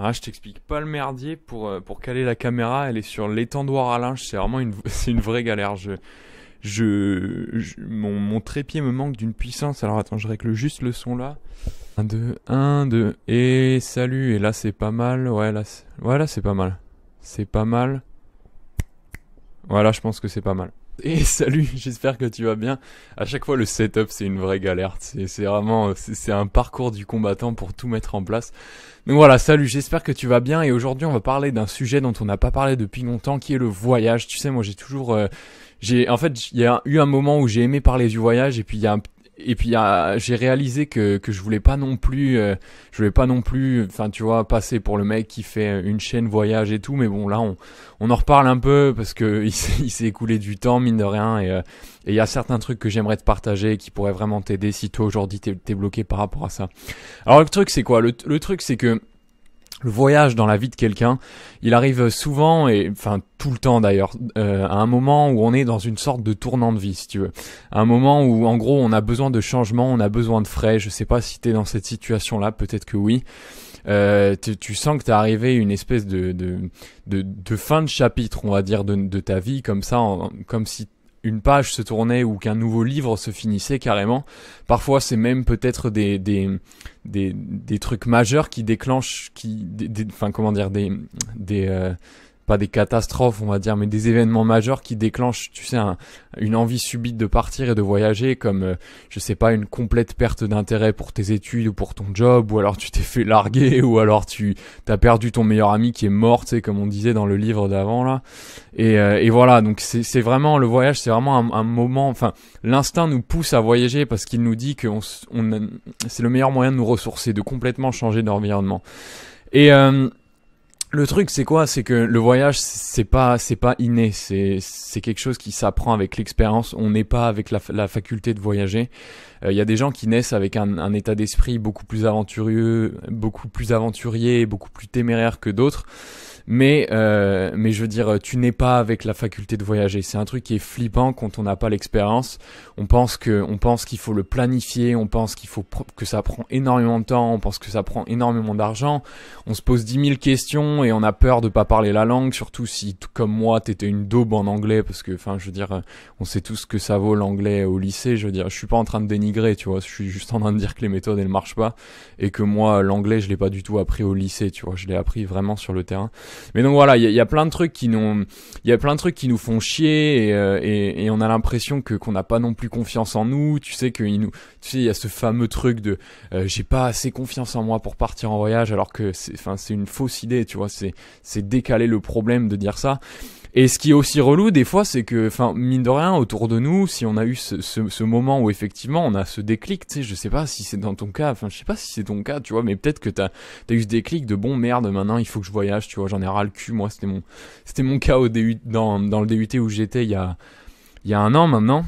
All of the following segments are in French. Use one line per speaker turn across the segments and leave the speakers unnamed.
Ah, je t'explique pas le merdier pour, euh, pour caler la caméra. Elle est sur l'étendoir à linge. C'est vraiment une, une vraie galère. Je, mon, trépied me manque d'une puissance. Alors attends, je règle juste le son là. 1, 2, 1, 2. Et salut. Et là, c'est pas mal. Ouais, là, c'est, ouais, c'est pas mal. C'est pas mal. Voilà, je pense que c'est pas mal. Et salut, j'espère que tu vas bien. À chaque fois, le setup, c'est une vraie galère. C'est vraiment, c'est un parcours du combattant pour tout mettre en place. Donc voilà, salut, j'espère que tu vas bien. Et aujourd'hui, on va parler d'un sujet dont on n'a pas parlé depuis longtemps, qui est le voyage. Tu sais, moi, j'ai toujours, euh, j'ai, en fait, il y a eu un moment où j'ai aimé parler du voyage, et puis il y a un et puis ah, j'ai réalisé que, que je voulais pas non plus euh, je voulais pas non plus enfin tu vois passer pour le mec qui fait une chaîne voyage et tout mais bon là on, on en reparle un peu parce que il s'est écoulé du temps mine de rien euh, et il y a certains trucs que j'aimerais te partager qui pourraient vraiment t'aider si toi aujourd'hui t'es bloqué par rapport à ça alors le truc c'est quoi le truc c'est que le voyage dans la vie de quelqu'un, il arrive souvent, et enfin tout le temps d'ailleurs, euh, à un moment où on est dans une sorte de tournant de vie, si tu veux. un moment où en gros on a besoin de changement, on a besoin de frais, je sais pas si tu es dans cette situation-là, peut-être que oui. Euh, tu, sens que t'es arrivé une espèce de de, de, fin de chapitre, on va dire, de, de ta vie, comme ça, comme si une page se tournait ou qu'un nouveau livre se finissait carrément. Parfois, c'est même peut-être des, des, des, trucs majeurs qui déclenchent, qui, enfin, comment dire, des, des, euh, pas des catastrophes, on va dire, mais des événements majeurs qui déclenchent, tu sais, une envie subite de partir et de voyager, comme, je euh, je sais pas, une complète perte d'intérêt pour tes études ou pour ton job, ou alors tu t'es fait larguer, ou alors tu as perdu ton meilleur ami qui est mort, tu sais, comme on disait dans le livre d'avant là. Et, euh, voilà, donc c'est vraiment le voyage, c'est vraiment un, moment. Enfin, l'instinct nous pousse à voyager parce qu'il nous dit que on, c'est le meilleur moyen de nous ressourcer, de complètement changer d'environnement. Et euh, le truc, c'est quoi C'est que le voyage, c'est pas, c'est pas inné. C'est, c'est quelque chose qui s'apprend avec l'expérience. On n'est pas avec la, faculté de voyager. Il euh, y a des gens qui naissent avec un, un état d'esprit beaucoup plus aventureux, beaucoup plus aventurier, beaucoup plus téméraire que d'autres. Mais, euh, mais je veux dire, tu n'es pas avec la faculté de voyager. C'est un truc qui est flippant quand on n'a pas l'expérience. On pense que, on pense qu'il faut le planifier, on pense qu'il faut que ça prend énormément de temps, on pense que ça prend énormément d'argent. On se pose dix mille questions et on a peur de pas parler la langue, surtout si, comme moi, t'étais une daube en anglais, parce que, enfin, je veux dire, on sait tous ce que ça vaut l'anglais au lycée. Je veux dire, je suis pas en train de dénigrer, tu vois. Je suis juste en train de dire que les méthodes elles marchent pas et que moi, l'anglais, je l'ai pas du tout appris au lycée, tu vois. Je l'ai appris vraiment sur le terrain. Mais donc voilà, il y, a plein de trucs qui nous, il y a plein de trucs qui nous font chier euh, et, on a l'impression que qu'on n'a pas non plus confiance en nous. Tu sais que il nous, tu sais, il y a ce fameux truc de euh, j'ai pas assez confiance en moi pour partir en voyage, alors que c'est, enfin, c'est une fausse idée, tu vois. C'est, c'est décaler le problème de dire ça. Et ce qui est aussi relou des fois, c'est que, enfin, mine de rien, autour de nous, si on a eu ce, moment où effectivement on a ce déclic, tu sais, je sais pas si c'est dans ton cas, enfin, je sais pas si c'est ton cas, tu vois, mais peut-être que t'as as eu ce déclic de bon merde, maintenant il faut que je voyage, tu vois, j'en ai ras le cul, moi, c'était mon, c'était mon cas au dans, dans le DUT où j'étais il y a, il y a un an maintenant.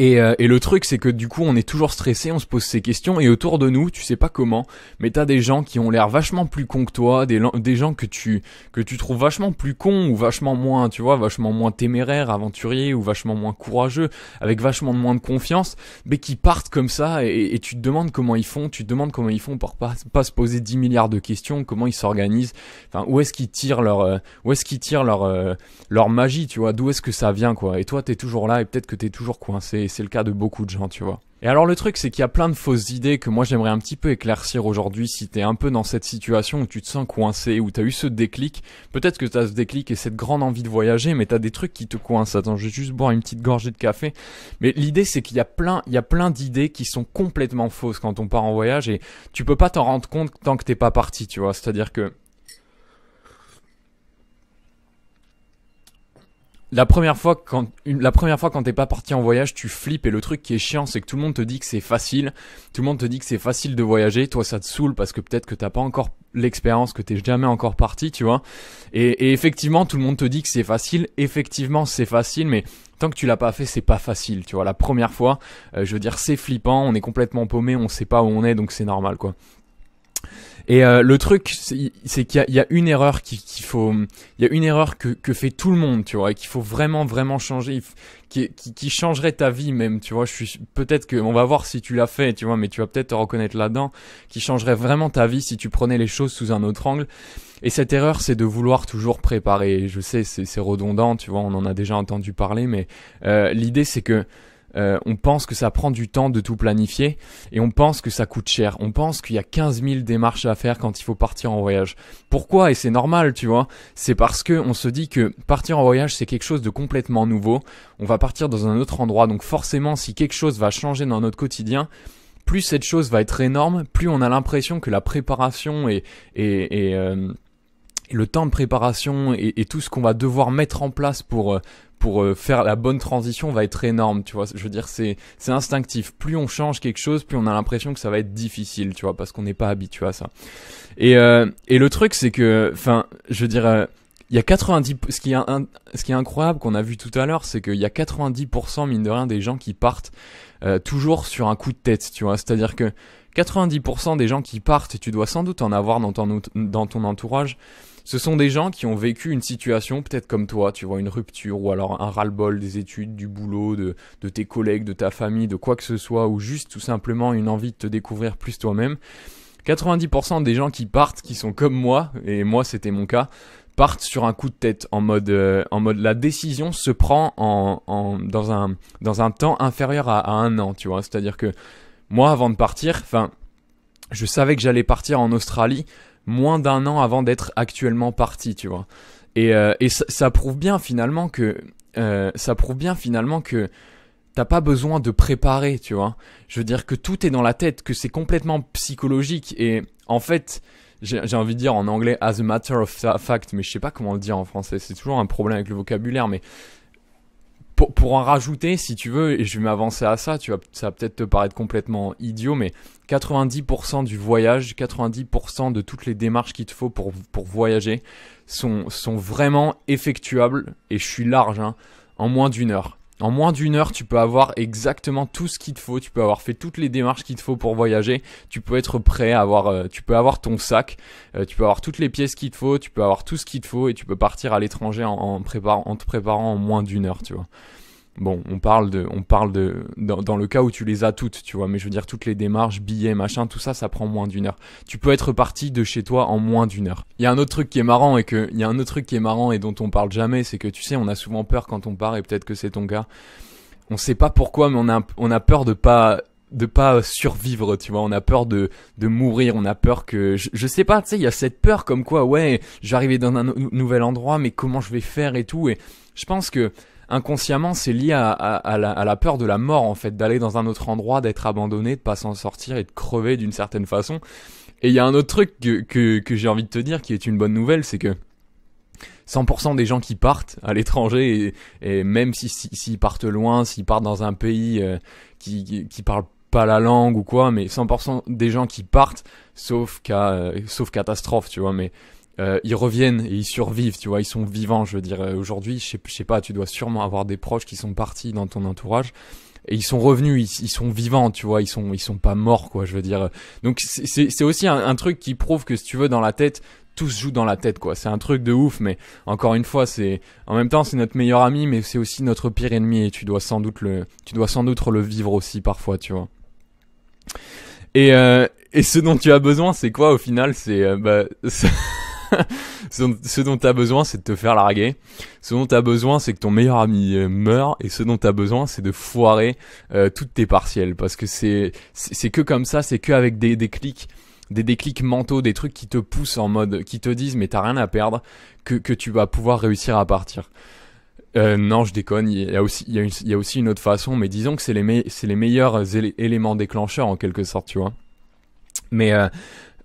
Euh, et, le truc, c'est que du coup, on est toujours stressé, on se pose ces questions, et autour de nous, tu sais pas comment, mais t'as des gens qui ont l'air vachement plus cons que toi, des, des gens que tu, que tu trouves vachement plus cons, ou vachement moins, tu vois, vachement moins téméraires, aventurier ou vachement moins courageux, avec vachement moins de confiance, mais qui partent comme ça, et, tu te demandes comment ils font, tu te demandes comment ils font pour pas, pas se poser 10 milliards de questions, comment ils s'organisent, enfin, où est-ce qu'ils tirent leur, euh, où est-ce qu'ils tirent leur, euh, leur magie, tu vois, d'où est-ce que ça vient, quoi, et toi, t'es toujours là, et peut-être que t'es toujours coincé, c'est le cas de beaucoup de gens, tu vois. Et alors le truc c'est qu'il y a plein de fausses idées que moi j'aimerais un petit peu éclaircir aujourd'hui si t'es un peu dans cette situation où tu te sens coincé, où t'as eu ce déclic. Peut-être que t'as ce déclic et cette grande envie de voyager, mais t'as des trucs qui te coincent. Attends, je vais juste boire une petite gorgée de café. Mais l'idée c'est qu'il y a plein, il y a plein d'idées qui sont complètement fausses quand on part en voyage et tu peux pas t'en rendre compte tant que t'es pas parti, tu vois. C'est-à-dire que la première fois quand la première fois quand t'es pas parti en voyage, tu flippes et le truc qui est chiant, c'est que tout le monde te dit que c'est facile, tout le monde te dit que c'est facile de voyager, toi ça te saoule parce que peut-être que t'as pas encore l'expérience, que t'es jamais encore parti, tu vois. Et, effectivement, tout le monde te dit que c'est facile, effectivement c'est facile, mais tant que tu l'as pas fait, c'est pas facile, tu vois. La première fois, euh, je veux dire, c'est flippant, on est complètement paumé, on sait pas où on est, donc c'est normal, quoi. Et euh, le truc, c'est qu'il y, a une erreur qu'il faut, il y a une erreur que, fait tout le monde, tu vois, et qu'il faut vraiment vraiment changer, qui, changerait ta vie même, tu vois. Je suis peut-être que, on va voir si tu l'as fait, tu vois, mais tu vas peut-être te reconnaître là-dedans, qui changerait vraiment ta vie si tu prenais les choses sous un autre angle. Et cette erreur, c'est de vouloir toujours préparer. Je sais, c'est redondant, tu vois, on en a déjà entendu parler, mais euh, l'idée c'est que euh, on pense que ça prend du temps de tout planifier et on pense que ça coûte cher. On pense qu'il y a 15 000 démarches à faire quand il faut partir en voyage. Pourquoi Et c'est normal, tu vois. C'est parce que on se dit que partir en voyage c'est quelque chose de complètement nouveau. On va partir dans un autre endroit, donc forcément, si quelque chose va changer dans notre quotidien, plus cette chose va être énorme, plus on a l'impression que la préparation est... Euh, le temps de préparation et, tout ce qu'on va devoir mettre en place pour euh, pour euh, faire la bonne transition va être énorme, tu vois. Je veux dire, c'est c'est instinctif. Plus on change quelque chose, plus on a l'impression que ça va être difficile, tu vois, parce qu'on n'est pas habitué à ça. Et euh, et le truc, c'est que, enfin, je veux dire il y a 90 ce qui est ce qui est incroyable qu'on a vu tout à l'heure c'est qu'il y a 90% mine de rien des gens qui partent toujours sur un coup de tête tu vois c'est à dire que 90% des gens qui partent et tu dois sans doute en avoir dans ton entourage ce sont des gens qui ont vécu une situation, peut-être comme toi, tu vois, une rupture ou alors un ras-le-bol des études, du boulot, de, tes collègues, de ta famille, de quoi que ce soit, ou juste tout simplement une envie de te découvrir plus toi-même. 90% des gens qui partent, qui sont comme moi, et moi c'était mon cas, partent sur un coup de tête en mode euh, en mode la décision se prend en, dans un dans un temps inférieur à, un an tu vois c'est à dire que moi avant de partir enfin je savais que j'allais partir en Australie moins d'un an avant d'être actuellement parti, tu vois. Et, euh, ça, prouve bien finalement que euh, ça prouve bien finalement que t'as pas besoin de préparer, tu vois. Je veux dire que tout est dans la tête, que c'est complètement psychologique et en fait, j'ai envie de dire en anglais as a matter of fact, mais je sais pas comment le dire en français. C'est toujours un problème avec le vocabulaire, mais pour, en rajouter, si tu veux, et je vais m'avancer à ça, tu vois, ça va peut-être te paraître complètement idiot, mais 90% du voyage, 90% de toutes les démarches qu'il te faut pour, voyager sont, sont vraiment effectuables, et je suis large, hein, en moins d'une heure. En moins d'une heure, tu peux avoir exactement tout ce qu'il te faut. Tu peux avoir fait toutes les démarches qu'il te faut pour voyager. Tu peux être prêt à avoir, euh, tu peux avoir ton sac. Euh, tu peux avoir toutes les pièces qu'il te faut. Tu peux avoir tout ce qu'il te faut et tu peux partir à l'étranger en, en, en, te préparant en moins d'une heure, tu vois. Bon, on parle de, on parle de, dans, le cas où tu les as toutes, tu vois, mais je veux dire, toutes les démarches, billets, machin, tout ça, ça prend moins d'une heure. Tu peux être parti de chez toi en moins d'une heure. Il y a un autre truc qui est marrant et que, il y a un autre truc qui est marrant et dont on parle jamais, c'est que tu sais, on a souvent peur quand on part et peut-être que c'est ton cas. On sait pas pourquoi, mais on a, on a peur de pas, de pas survivre, tu vois, on a peur de, de mourir, on a peur que, je, sais pas, tu sais, il y a cette peur comme quoi, ouais, j'arrivais dans un nouvel endroit, mais comment je vais faire et tout, et je pense que, inconsciemment, c'est lié à, la, peur de la mort, en fait, d'aller dans un autre endroit, d'être abandonné, de pas s'en sortir et de crever d'une certaine façon. Et il y a un autre truc que, j'ai envie de te dire qui est une bonne nouvelle, c'est que 100% des gens qui partent à l'étranger, et, même s'ils si, partent loin, s'ils partent dans un pays euh, qui, qui, parle pas la langue ou quoi, mais 100% des gens qui partent, sauf euh, sauf catastrophe, tu vois, mais euh, ils reviennent et ils survivent, tu vois, ils sont vivants, je veux dire. Euh, aujourd'hui, je sais, pas, tu dois sûrement avoir des proches qui sont partis dans ton entourage et ils sont revenus, ils, sont vivants, tu vois, ils sont ils sont pas morts quoi, je veux dire. Donc c'est c'est aussi un, truc qui prouve que si tu veux dans la tête tout se joue dans la tête quoi. C'est un truc de ouf mais encore une fois, c'est en même temps c'est notre meilleur ami mais c'est aussi notre pire ennemi et tu dois sans doute le tu dois sans doute le vivre aussi parfois, tu vois. Et euh, et ce dont tu as besoin, c'est quoi au final C'est euh, bah ce dont tu as besoin, c'est de te faire larguer. Ce dont tu as besoin, c'est que ton meilleur ami euh, meure. Et ce dont tu as besoin, c'est de foirer euh, toutes tes partielles. Parce que c'est que comme ça, c'est que avec des, des clics des déclics mentaux, des trucs qui te poussent en mode, qui te disent mais t'as rien à perdre, que, que tu vas pouvoir réussir à partir. Euh, non, je déconne. Il y, a aussi, il, y a une, aussi une autre façon, mais disons que c'est les, les meilleurs éléments déclencheurs en quelque sorte, tu vois. Mais euh,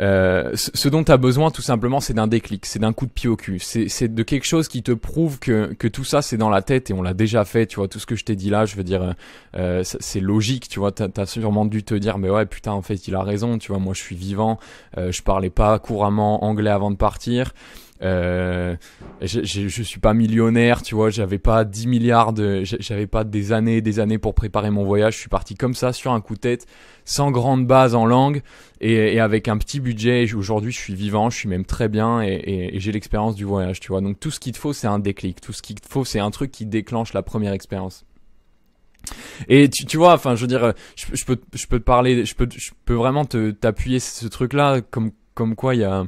euh, ce dont tu as besoin tout simplement c'est d'un déclic, c'est d'un coup de pied au cul, c'est de quelque chose qui te prouve que, que tout ça c'est dans la tête et on l'a déjà fait, tu vois, tout ce que je t'ai dit là, je veux dire, euh, c'est logique, tu vois, t'as as sûrement dû te dire mais ouais putain en fait il a raison, tu vois, moi je suis vivant, je parlais pas couramment anglais avant de partir, euh, je, suis pas millionnaire, tu vois, j'avais pas 10 milliards de, j'avais pas des années des années pour préparer mon voyage. Je suis parti comme ça sur un coup de tête, sans grande base en langue et, et avec un petit budget. Aujourd'hui, je suis vivant, je suis même très bien et, et, j'ai l'expérience du voyage, tu vois. Donc tout ce qu'il te faut, c'est un déclic. Tout ce qu'il te faut, c'est un truc qui déclenche la première expérience. Et tu, tu vois, enfin, je veux dire, je, peux, je peux te parler, je peux, je peux vraiment te t'appuyer ce truc-là comme comme quoi il y a,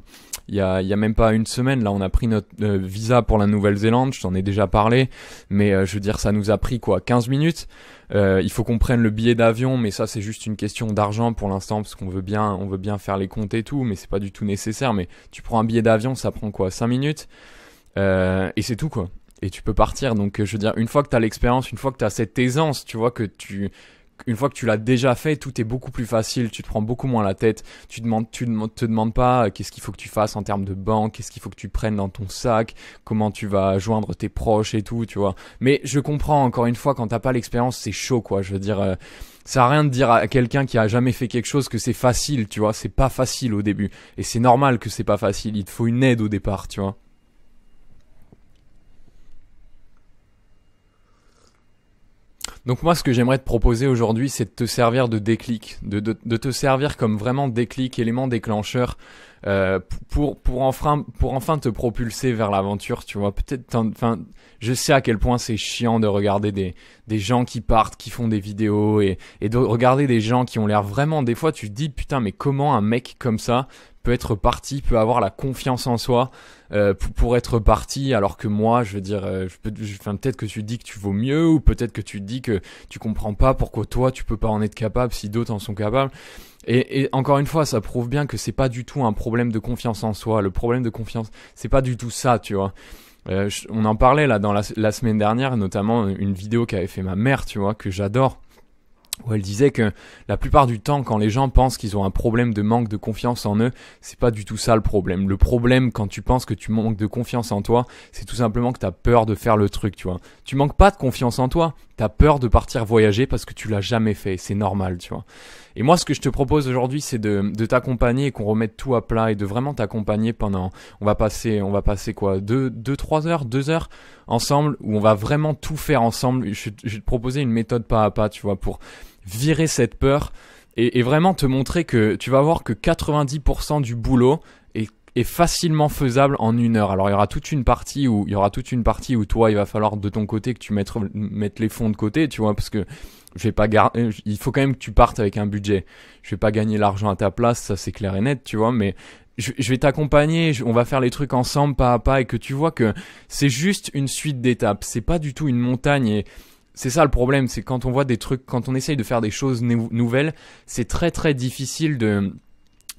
y, a, y a même pas une semaine, là on a pris notre euh, visa pour la Nouvelle-Zélande, je t'en ai déjà parlé, mais euh, je veux dire ça nous a pris quoi 15 minutes euh, Il faut qu'on prenne le billet d'avion, mais ça c'est juste une question d'argent pour l'instant, parce qu'on veut bien on veut bien faire les comptes et tout, mais c'est pas du tout nécessaire, mais tu prends un billet d'avion, ça prend quoi 5 minutes Et c'est tout quoi et tu peux partir. Donc, je veux dire, une fois que tu as l'expérience, une fois que tu as cette aisance, tu vois, que tu, une fois que tu l'as déjà fait, tout est beaucoup plus facile, tu te prends beaucoup moins la tête, tu demandes, tu te demandes pas euh, qu'est-ce qu'il faut que tu fasses en termes de banque, qu'est-ce qu'il faut que tu prennes dans ton sac, comment tu vas joindre tes proches et tout, tu vois. Mais je comprends encore une fois quand t'as pas l'expérience, c'est chaud quoi. Je veux dire, euh, ça a rien de dire à quelqu'un qui a jamais fait quelque chose que c'est facile, tu vois. C'est pas facile au début et c'est normal que c'est pas facile. Il te faut une aide au départ, tu vois. Donc moi, ce que j'aimerais te proposer aujourd'hui, c'est de te servir de déclic, de, te servir comme vraiment déclic, élément déclencheur euh, pour pour enfin pour enfin te propulser vers l'aventure. Tu vois, peut-être. Enfin, je sais à quel point c'est chiant de regarder des des gens qui partent, qui font des vidéos et et de regarder des gens qui ont l'air vraiment. Des fois, tu te dis putain, mais comment un mec comme ça peut être parti, peut avoir la confiance en soi euh, pour, être parti, alors que moi, je veux dire, euh, je peut-être que tu dis que tu vaux mieux, ou peut-être que tu dis que tu comprends pas pourquoi toi tu peux pas en être capable si d'autres en sont capables. Et, encore une fois, ça prouve bien que c'est pas du tout un problème de confiance en soi. Le problème de confiance, c'est pas du tout ça, tu vois. Euh, on en parlait là dans la, la semaine dernière, notamment une vidéo qu'avait fait ma mère, tu vois, que j'adore où elle disait que la plupart du temps, quand les gens pensent qu'ils ont un problème de manque de confiance en eux, c'est pas du tout ça le problème. Le problème, quand tu penses que tu manques de confiance en toi, c'est tout simplement que t'as peur de faire le truc, tu vois. Tu manques pas de confiance en toi, t'as peur de partir voyager parce que tu l'as jamais fait, c'est normal, tu vois. Et moi, ce que je te propose aujourd'hui, c'est de, t'accompagner et qu'on remette tout à plat et de vraiment t'accompagner pendant, on va passer, on va passer quoi, deux, deux, trois heures, deux heures ensemble où on va vraiment tout faire ensemble. Je, vais te proposer une méthode pas à pas, tu vois, pour virer cette peur et, vraiment te montrer que tu vas voir que 90% du boulot est facilement faisable en une heure. Alors il y aura toute une partie où il y aura toute une partie où toi il va falloir de ton côté que tu mettes les fonds de côté, tu vois, parce que je vais pas euh, il faut quand même que tu partes avec un budget. Je vais pas gagner l'argent à ta place, ça c'est clair et net, tu vois, mais je, vais t'accompagner, on va faire les trucs ensemble pas à pas et que tu vois que c'est juste une suite d'étapes, c'est pas du tout une montagne et c'est ça le problème, c'est quand on voit des trucs, quand on essaye de faire des choses nouvelles, c'est très très difficile de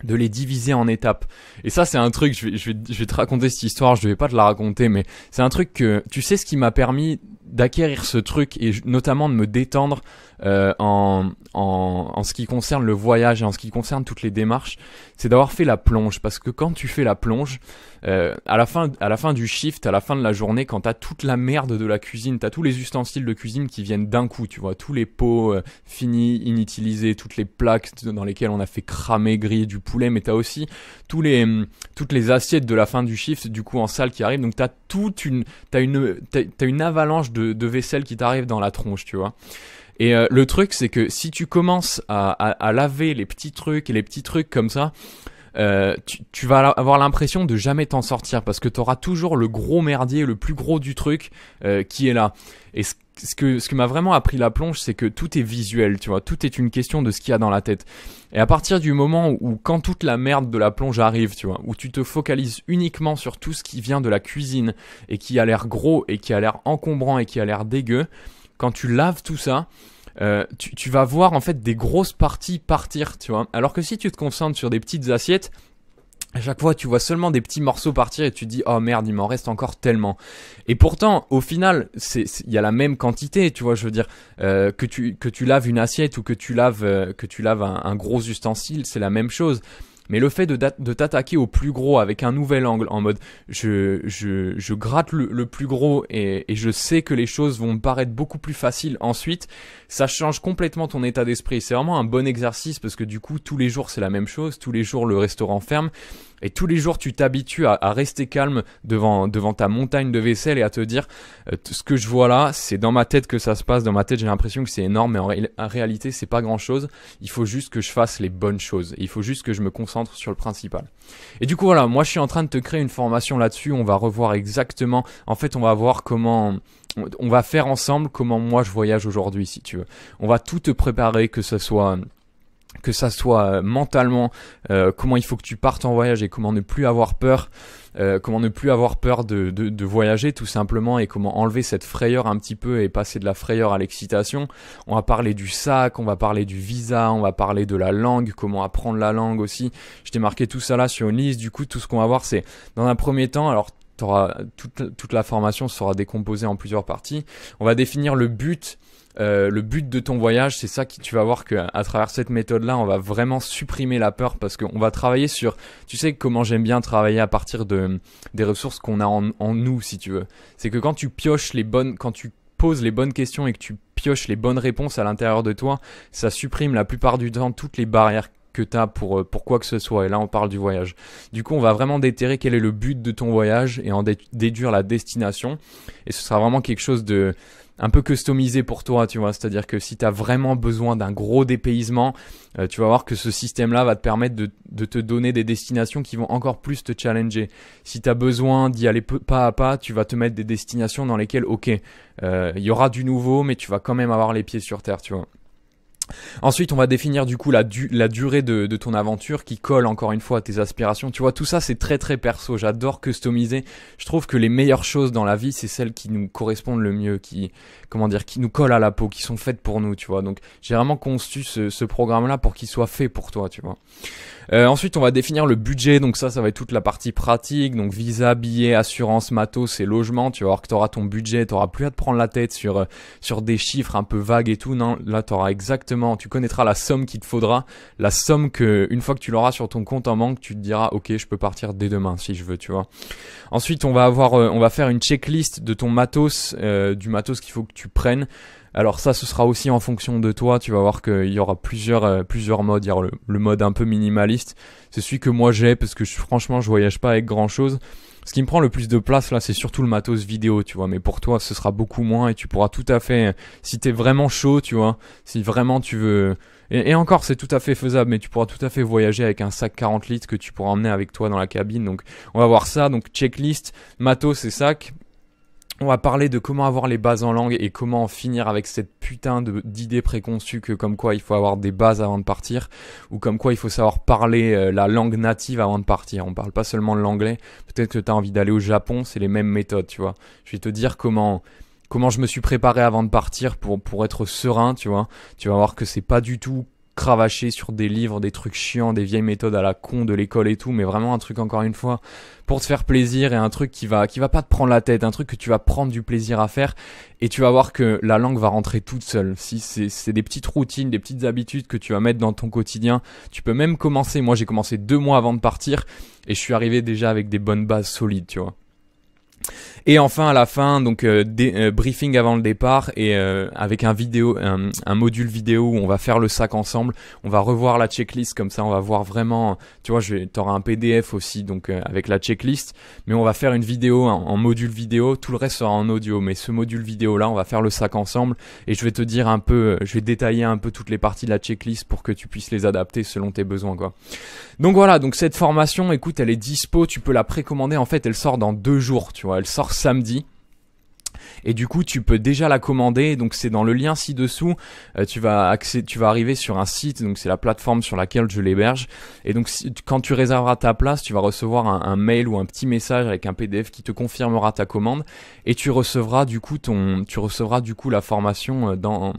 de les diviser en étapes. Et ça, c'est un truc, je vais, je, vais, te raconter cette histoire, je vais pas te la raconter, mais c'est un truc que, tu sais ce qui m'a permis d'acquérir ce truc et notamment de me détendre euh, en, en, en, ce qui concerne le voyage et en ce qui concerne toutes les démarches, c'est d'avoir fait la plonge. Parce que quand tu fais la plonge, euh, à, la fin, à la fin du shift, à la fin de la journée, quand t'as toute la merde de la cuisine, t'as tous les ustensiles de cuisine qui viennent d'un coup, tu vois, tous les pots euh, finis, inutilisés, toutes les plaques dans lesquelles on a fait cramer, griller du poulet, mais t'as aussi tous les, hum, toutes les assiettes de la fin du shift, du coup, en salle qui arrivent. Donc t'as toute une, t'as une, une avalanche de, vaisselle qui t'arrive dans la tronche, tu vois. Et euh, le truc, c'est que si tu commences à laver les petits trucs et les petits trucs comme ça, euh, tu, vas avoir l'impression de jamais t'en sortir parce que tu auras toujours le gros merdier, le plus gros du truc euh, qui est là. Et ce, que, m'a vraiment appris la plonge, c'est que tout est visuel, tu vois, tout est une question de ce qu'il y a dans la tête. Et à partir du moment où, où, quand toute la merde de la plonge arrive, tu vois, où tu te focalises uniquement sur tout ce qui vient de la cuisine et qui a l'air gros et qui a l'air encombrant et qui a l'air dégueu, quand tu laves tout ça, euh, tu, tu, vas voir en fait des grosses parties partir, tu vois. Alors que si tu te concentres sur des petites assiettes, à chaque fois, tu vois seulement des petits morceaux partir et tu te dis oh merde, il m'en reste encore tellement. Et pourtant, au final, il y a la même quantité, tu vois. Je veux dire euh, que tu que tu laves une assiette ou que tu laves euh, que tu laves un gros ustensile, c'est la même chose. Mais le fait de, t'attaquer au plus gros avec un nouvel angle, en mode je, je, je gratte le, plus gros et, et je sais que les choses vont me paraître beaucoup plus faciles ensuite, ça change complètement ton état d'esprit. C'est vraiment un bon exercice parce que du coup, tous les jours c'est la même chose, tous les jours le restaurant ferme. Et tous les jours, tu t'habitues à, rester calme devant, devant ta montagne de vaisselle et à te dire euh, ce que je vois là, c'est dans ma tête que ça se passe. Dans ma tête, j'ai l'impression que c'est énorme, mais en, en réalité, c'est pas grand chose. Il faut juste que je fasse les bonnes choses. Il faut juste que je me concentre sur le principal. Et du coup, voilà, moi, je suis en train de te créer une formation là-dessus. On va revoir exactement. En fait, on va voir comment on va faire ensemble comment moi je voyage aujourd'hui si tu veux. On va tout te préparer, que ce soit que ça soit euh, mentalement, euh, comment il faut que tu partes en voyage et comment ne plus avoir peur, euh, comment ne plus avoir peur de, de, voyager tout simplement et comment enlever cette frayeur un petit peu et passer de la frayeur à l'excitation. On va parler du sac, on va parler du visa, on va parler de la langue, comment apprendre la langue aussi. Je t'ai marqué tout ça là sur une liste, du coup tout ce qu'on va voir c'est dans un premier temps, alors toute, toute la formation sera décomposée en plusieurs parties, on va définir le but euh, le but de ton voyage, c'est ça qui tu vas voir qu'à travers cette méthode là, on va vraiment supprimer la peur parce qu'on va travailler sur, tu sais comment j'aime bien travailler à partir de des ressources qu'on a en, nous si tu veux. C'est que quand tu pioches les bonnes, quand tu poses les bonnes questions et que tu pioches les bonnes réponses à l'intérieur de toi, ça supprime la plupart du temps toutes les barrières que tu as pour, euh, pour quoi que ce soit. Et là, on parle du voyage. Du coup, on va vraiment déterrer quel est le but de ton voyage et en déduire la destination. Et ce sera vraiment quelque chose de, un peu customisé pour toi, tu vois. C'est-à-dire que si tu as vraiment besoin d'un gros dépaysement, euh, tu vas voir que ce système-là va te permettre de, te donner des destinations qui vont encore plus te challenger. Si tu as besoin d'y aller pas à pas, tu vas te mettre des destinations dans lesquelles, ok, euh, il y aura du nouveau, mais tu vas quand même avoir les pieds sur terre, tu vois. Ensuite, on va définir du coup la, durée de, ton aventure qui colle encore une fois à tes aspirations. Tu vois, tout ça c'est très très perso. J'adore customiser. Je trouve que les meilleures choses dans la vie, c'est celles qui nous correspondent le mieux, qui comment dire, qui nous collent à la peau, qui sont faites pour nous. Tu vois, donc j'ai vraiment conçu ce, programme-là pour qu'il soit fait pour toi. Tu vois. Euh, ensuite, on va définir le budget. Donc ça, ça va être toute la partie pratique, donc visa, billets, assurance, matos et logement. Tu vas voir que t'auras ton budget, t'auras plus à te prendre la tête sur euh, sur des chiffres un peu vagues et tout. Non, là t'auras exactement tu connaîtras la somme qu'il te faudra, la somme que une fois que tu l'auras sur ton compte en banque, tu te diras OK, je peux partir dès demain si je veux, tu vois. Ensuite, on va avoir euh, on va faire une checklist de ton matos euh, du matos qu'il faut que tu prennes. Alors ça, ce sera aussi en fonction de toi. Tu vas voir qu'il y aura plusieurs, euh, plusieurs modes. Il y aura le, mode un peu minimaliste. C'est celui que moi j'ai parce que franchement, je voyage pas avec grand chose. Ce qui me prend le plus de place là, c'est surtout le matos vidéo, tu vois. Mais pour toi, ce sera beaucoup moins et tu pourras tout à fait, si t'es vraiment chaud, tu vois, si vraiment tu veux. Et, encore, c'est tout à fait faisable, mais tu pourras tout à fait voyager avec un sac 40 litres que tu pourras emmener avec toi dans la cabine. Donc, on va voir ça. Donc, checklist, matos et sac. On va parler de comment avoir les bases en langue et comment finir avec cette putain d'idée préconçue que comme quoi il faut avoir des bases avant de partir ou comme quoi il faut savoir parler euh, la langue native avant de partir. On parle pas seulement de l'anglais. Peut-être que tu as envie d'aller au Japon, c'est les mêmes méthodes, tu vois. Je vais te dire comment comment je me suis préparé avant de partir pour pour être serein, tu vois. Tu vas voir que c'est pas du tout cravacher sur des livres, des trucs chiants, des vieilles méthodes à la con de l'école et tout, mais vraiment un truc encore une fois pour te faire plaisir et un truc qui va qui va pas te prendre la tête, un truc que tu vas prendre du plaisir à faire et tu vas voir que la langue va rentrer toute seule. Si c'est des petites routines, des petites habitudes que tu vas mettre dans ton quotidien, tu peux même commencer. Moi j'ai commencé deux mois avant de partir et je suis arrivé déjà avec des bonnes bases solides, tu vois. Et enfin à la fin, donc euh, euh, briefing avant le départ et euh, avec un vidéo, un, module vidéo où on va faire le sac ensemble. On va revoir la checklist comme ça, on va voir vraiment. Tu vois, t'auras un PDF aussi donc avec la checklist, mais on va faire une vidéo en, module vidéo. Tout le reste sera en audio, mais ce module vidéo là, on va faire le sac ensemble et je vais te dire un peu, je vais détailler un peu toutes les parties de la checklist pour que tu puisses les adapter selon tes besoins quoi. Donc voilà, donc cette formation, écoute, elle est dispo, tu peux la précommander. En fait, elle sort dans deux jours, tu vois elle sort samedi. Et du coup, tu peux déjà la commander. Donc, c'est dans le lien ci-dessous. Euh, tu vas tu vas arriver sur un site. Donc, c'est la plateforme sur laquelle je l'héberge. Et donc, quand tu réserveras ta place, tu vas recevoir un, mail ou un petit message avec un PDF qui te confirmera ta commande. Et tu recevras du coup ton, tu recevras du coup la formation euh, dans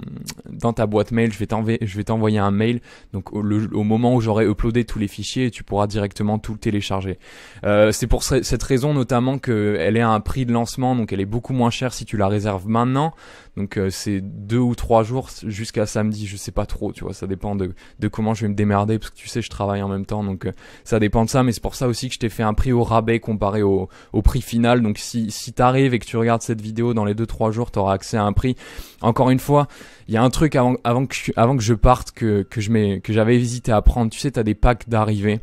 ta boîte mail. Je vais t'envoyer, je vais t'envoyer un mail. Donc, au, moment où j'aurai uploadé tous les fichiers, et tu pourras directement tout télécharger. Euh, c'est pour cette raison notamment qu'elle est à un prix de lancement, donc elle est beaucoup moins chère si tu la réserves maintenant. Donc euh, c'est deux ou trois jours jusqu'à samedi, je sais pas trop, tu vois, ça dépend de, comment je vais me démerder, parce que tu sais, je travaille en même temps, donc euh, ça dépend de ça, mais c'est pour ça aussi que je t'ai fait un prix au rabais comparé au, au prix final. Donc si, si t'arrives et que tu regardes cette vidéo dans les deux trois jours, t'auras accès à un prix. Encore une fois, il y a un truc avant, avant, que, je, que je parte que, que j'avais hésité à prendre, tu sais, t'as des packs d'arrivée.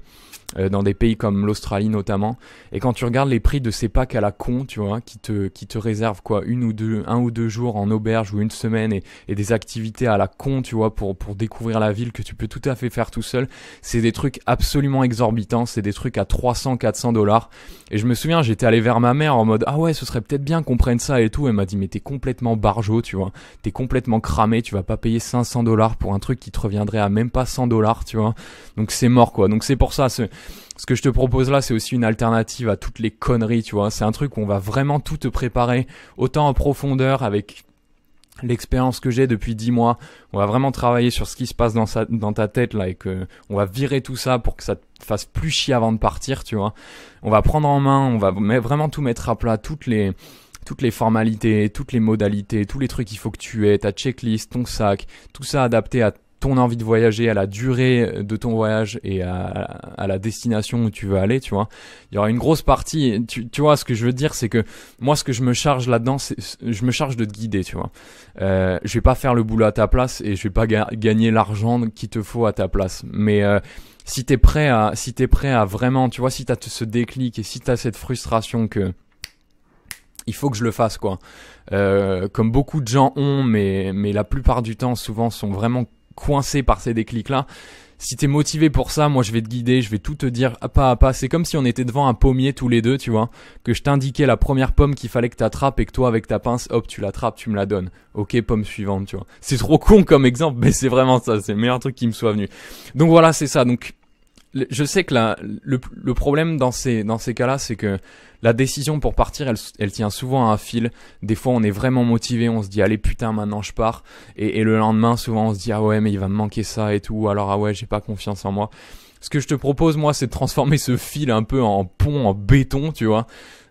Euh, dans des pays comme l'Australie notamment. Et quand tu regardes les prix de ces packs à la con, tu vois, qui te, qui te réservent quoi, une ou deux, un ou deux jours en auberge ou une semaine et, et des activités à la con, tu vois, pour, pour découvrir la ville que tu peux tout à fait faire tout seul, c'est des trucs absolument exorbitants, c'est des trucs à 300, 400 dollars. Et je me souviens, j'étais allé vers ma mère en mode, ah ouais, ce serait peut-être bien qu'on prenne ça et tout. Elle m'a dit, mais t'es complètement barjot, tu vois, t'es complètement cramé, tu vas pas payer 500 dollars pour un truc qui te reviendrait à même pas 100 dollars, tu vois. Donc c'est mort quoi. Donc c'est pour ça, ce, ce que je te propose là, c'est aussi une alternative à toutes les conneries, tu vois. C'est un truc où on va vraiment tout te préparer, autant en profondeur avec l'expérience que j'ai depuis 10 mois, on va vraiment travailler sur ce qui se passe dans, ta tête là et que on va virer tout ça pour que ça te fasse plus chier avant de partir, tu vois. On va prendre en main, on va vraiment tout mettre à plat, toutes les toutes les formalités, toutes les modalités, tous les trucs qu'il faut que tu aies, ta checklist, ton sac, tout ça adapté à ton envie de voyager, à la durée de ton voyage et à, à la destination où tu veux aller, tu vois. Il y aura une grosse partie, tu, tu vois, ce que je veux dire, c'est que moi, ce que je me charge là-dedans, c'est je me charge de te guider, tu vois. Euh, je vais pas faire le boulot à ta place et je vais pas gagner l'argent qu'il te faut à ta place. Mais euh, si t'es prêt à, si t'es prêt à vraiment, tu vois, si t'as ce déclic et si t'as cette frustration que il faut que je le fasse quoi. Euh, comme beaucoup de gens ont, mais mais la plupart du temps, souvent sont vraiment coincé par ces déclics-là. Si t'es motivé pour ça, moi je vais te guider, je vais tout te dire pas à pas. C'est comme si on était devant un pommier tous les deux, tu vois, que je t'indiquais la première pomme qu'il fallait que t'attrapes et que toi avec ta pince, hop, tu l'attrapes, tu me la donnes. Ok, pomme suivante, tu vois. C'est trop con comme exemple, mais c'est vraiment ça, c'est le meilleur truc qui me soit venu. Donc voilà, c'est ça. Donc je sais que le, problème dans ces, dans ces cas-là, c'est que la décision pour partir, elle, tient souvent à un fil. Des fois, on est vraiment motivé, on se dit, allez putain, maintenant je pars. Et, le lendemain, souvent, on se dit, ah ouais, mais il va me manquer ça et tout. Alors, ah ouais, j'ai pas confiance en moi. Ce que je te propose, moi, c'est de transformer ce fil un peu en pont, en béton, tu vois.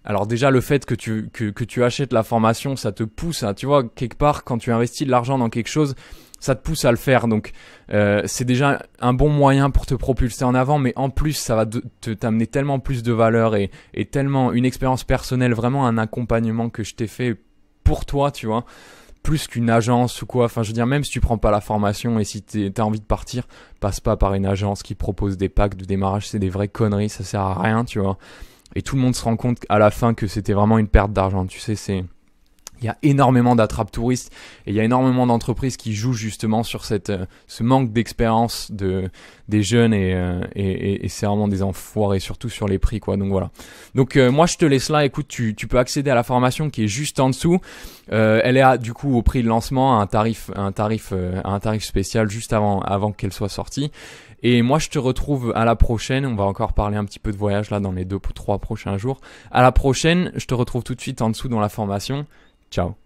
Alors déjà le fait que tu que, que tu achètes la formation, ça te pousse à, tu vois, quelque part quand tu investis de l'argent dans quelque chose, ça te pousse à le faire. Donc euh, c'est déjà un bon moyen pour te propulser en avant, mais en plus ça va t'amener tellement plus de valeur et, et tellement une expérience personnelle, vraiment un accompagnement que je t'ai fait pour toi, tu vois plus qu'une agence ou quoi. Enfin, je veux dire, même si tu prends pas la formation et si t'as envie de partir, passe pas par une agence qui propose des packs de démarrage. C'est des vraies conneries, ça sert à rien, tu vois. Et tout le monde se rend compte à la fin que c'était vraiment une perte d'argent. Tu sais, c'est il y a énormément d'attrapes touristes et il y a énormément d'entreprises qui jouent justement sur cette, euh, ce manque d'expérience de, des jeunes euh, et, et, c'est vraiment des enfoirés, surtout sur les prix. quoi. Donc voilà. Donc euh, moi je te laisse là, écoute, tu, tu peux accéder à la formation qui est juste en dessous. elle est du coup au prix de lancement à un tarif, un tarif, un tarif spécial juste avant, avant qu'elle soit sortie. Et moi, je te retrouve à la prochaine. On va encore parler un petit peu de voyage là dans les deux, ou trois prochains jours. À la prochaine, je te retrouve tout de suite en dessous dans la formation. Ciao.